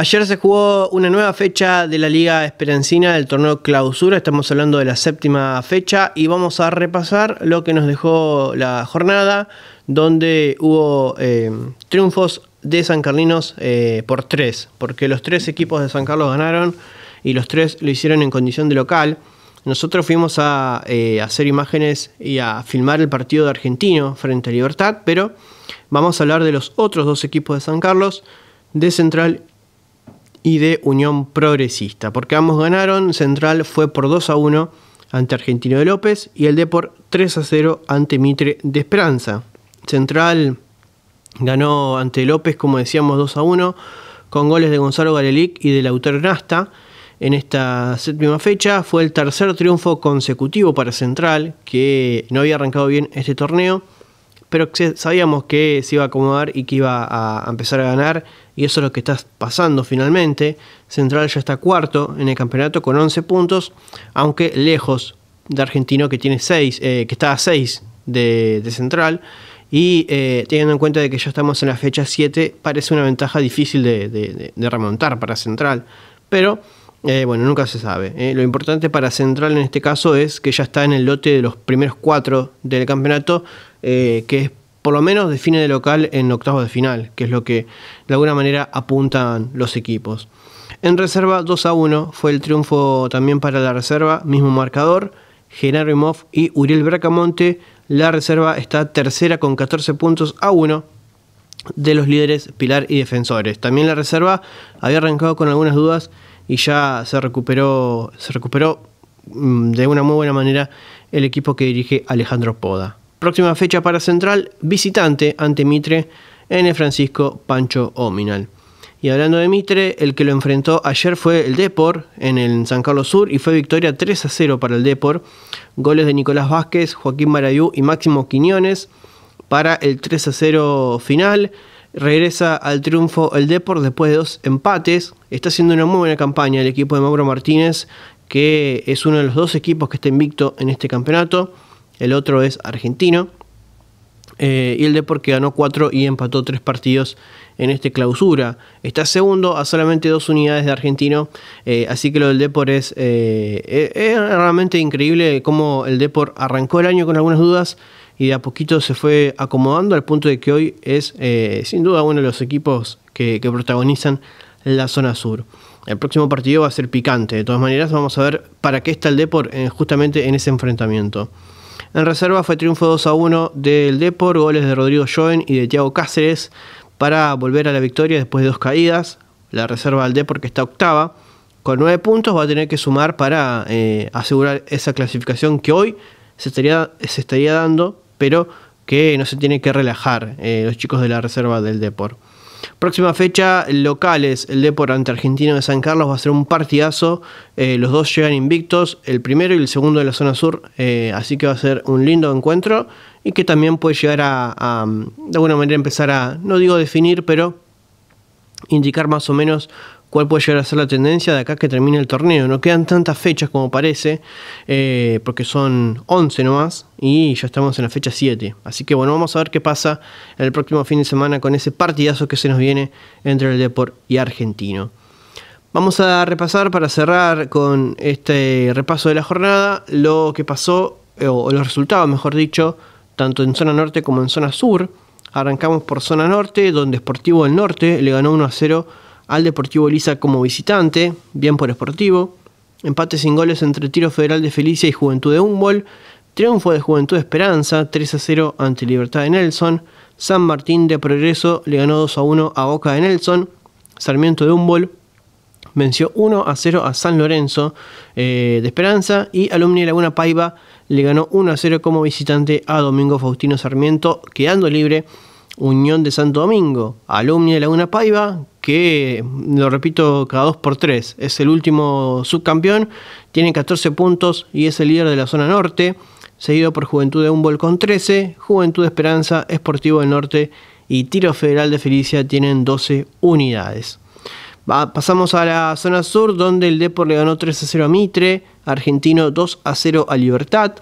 Ayer se jugó una nueva fecha de la Liga Esperancina del torneo Clausura, estamos hablando de la séptima fecha y vamos a repasar lo que nos dejó la jornada, donde hubo eh, triunfos de San Carlinos eh, por tres, porque los tres equipos de San Carlos ganaron y los tres lo hicieron en condición de local. Nosotros fuimos a eh, hacer imágenes y a filmar el partido de Argentino frente a Libertad, pero vamos a hablar de los otros dos equipos de San Carlos, de Central y de Unión Progresista, porque ambos ganaron, Central fue por 2 a 1 ante Argentino de López y el Depor 3 a 0 ante Mitre de Esperanza. Central ganó ante López, como decíamos, 2 a 1 con goles de Gonzalo Galelic y de Lautaro Nasta. En esta séptima fecha fue el tercer triunfo consecutivo para Central, que no había arrancado bien este torneo pero sabíamos que se iba a acomodar y que iba a empezar a ganar, y eso es lo que está pasando finalmente. Central ya está cuarto en el campeonato con 11 puntos, aunque lejos de Argentino que tiene seis eh, que está a 6 de, Central, y eh, teniendo en cuenta de que ya estamos en la fecha 7, parece una ventaja difícil de remontar para Central, pero eh, bueno, nunca se sabe. Eh. Lo importante para Central en este caso es que ya está en el lote de los primeros cuatro del campeonato, eh, que es por lo menos define de local en octavos de final, que es lo que de alguna manera apuntan los equipos. En reserva 2 a 1 fue el triunfo también para la reserva, mismo marcador, Genaro Imov y Uriel Bracamonte. La reserva está tercera con 14 puntos a 1 de los líderes Pilar y Defensores. También la reserva había arrancado con algunas dudas y ya se recuperó, se recuperó mm, de una muy buena manera el equipo que dirige Alejandro Poda. Próxima fecha para Central, visitante ante Mitre en el Francisco Pancho Ominal. Y hablando de Mitre, el que lo enfrentó ayer fue el Depor en el San Carlos Sur y fue victoria 3 a 0 para el Depor. Goles de Nicolás Vázquez, Joaquín Marayú y Máximo Quiñones para el 3 a 0 final. Regresa al triunfo el Deport después de dos empates. Está haciendo una muy buena campaña el equipo de Mauro Martínez, que es uno de los dos equipos que está invicto en este campeonato. El otro es argentino. Eh, y el que ganó 4 y empató 3 partidos en esta clausura. Está segundo a solamente dos unidades de Argentino, eh, así que lo del Depor eh, e-, es, realmente increíble cómo el Depor arrancó el año con algunas dudas y de a poquito se fue acomodando al punto de que hoy es sin duda uno de los equipos que, que protagonizan la zona sur. El próximo partido va a ser picante, de todas maneras vamos a ver para qué está el Depor justamente en ese enfrentamiento. En reserva fue triunfo 2 a 1 del Depor, goles de Rodrigo Joven y de Thiago Cáceres para volver a la victoria después de dos caídas. La reserva del Depor que está octava con nueve puntos va a tener que sumar para eh, asegurar esa clasificación que hoy se estaría, se estaría dando, pero que no se tiene que relajar eh, los chicos de la reserva del Deport. Próxima fecha, locales, el Depor ante Argentino de San Carlos va a ser un partidazo. Eh, los dos llegan invictos, el primero y el segundo de la zona sur, eh, así que va a ser un lindo encuentro y que también puede llegar a, de alguna manera, empezar a, no digo definir, pero indicar más o menos cuál puede llegar a ser la tendencia de acá que termine el torneo. No quedan tantas fechas como parece, eh, porque son 11 nomás y ya estamos en la fecha 7. Así que bueno, vamos a ver qué pasa el próximo fin de semana con ese partidazo que se nos viene entre el Deport y Argentino. Vamos a repasar para cerrar con este repaso de la jornada lo que pasó, eh, o los resultados, mejor dicho, tanto en zona norte como en zona sur. Arrancamos por zona norte, donde Sportivo del Norte le ganó 1 a 0 al Deportivo lisa como visitante, bien por Esportivo... empate sin goles entre Tiro Federal de Felicia y Juventud de Humboldt, triunfo de Juventud de Esperanza 3 a 0 ante Libertad de Nelson, San Martín de Progreso le ganó 2 a 1 a Boca de Nelson, Sarmiento de Humboldt venció 1 a 0 a San Lorenzo eh, de Esperanza y Alumni de Laguna Paiva le ganó 1 a 0 como visitante a Domingo Faustino Sarmiento, quedando libre Unión de Santo Domingo. Alumni de Laguna Paiva que, lo repito, cada 2 por 3 es el último subcampeón, tiene 14 puntos y es el líder de la zona norte, seguido por Juventud de Humboldt con 13, Juventud de Esperanza, Esportivo del Norte y Tiro Federal de Felicia tienen 12 unidades. pasamos a la zona sur, donde el Depor le ganó 3 a 0 a Mitre, Argentino 2 a 0 a Libertad.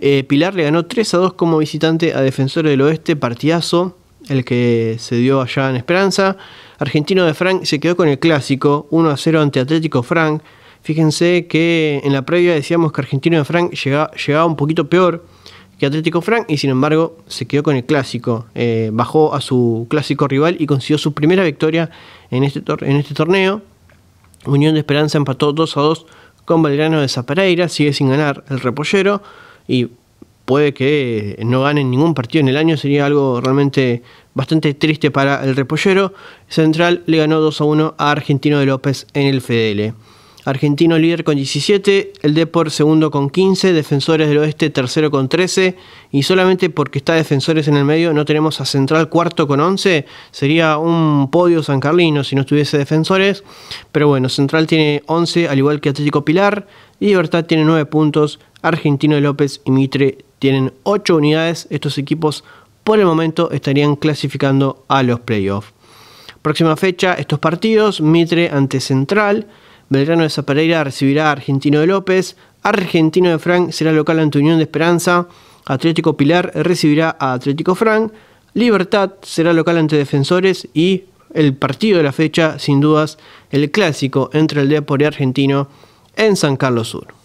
Eh, Pilar le ganó 3 a 2 como visitante a Defensor del Oeste, partidazo el que se dio allá en Esperanza. Argentino de Frank se quedó con el clásico, 1 a 0 ante Atlético Frank. Fíjense que en la previa decíamos que Argentino de Frank llegaba, un poquito peor que Atlético Frank y sin embargo se quedó con el clásico. Eh, bajó a su clásico rival y consiguió su primera victoria en este, en este torneo. Unión de Esperanza empató 2 a 2 con Belgrano de Zapareira, sigue sin ganar el repollero y puede que no ganen ningún partido en el año, sería algo realmente bastante triste para el repollero. Central le ganó 2 a 1 a Argentino de López en el FDL. Argentino líder con 17, el Depor segundo con 15, Defensores del Oeste tercero con 13 y solamente porque está Defensores en el medio no tenemos a Central cuarto con 11, sería un podio San Carlino si no estuviese Defensores, pero bueno, Central tiene 11 al igual que Atlético Pilar y Libertad tiene 9 puntos Argentino de López y Mitre tienen 8 unidades. Estos equipos por el momento estarían clasificando a los playoffs. Próxima fecha, estos partidos, Mitre ante Central, Belgrano de Zapareira recibirá a Argentino de López, Argentino de Frank será local ante Unión de Esperanza, Atlético Pilar recibirá a Atlético Frank, Libertad será local ante Defensores y el partido de la fecha, sin dudas, el clásico entre el Depor y Argentino en San Carlos Sur.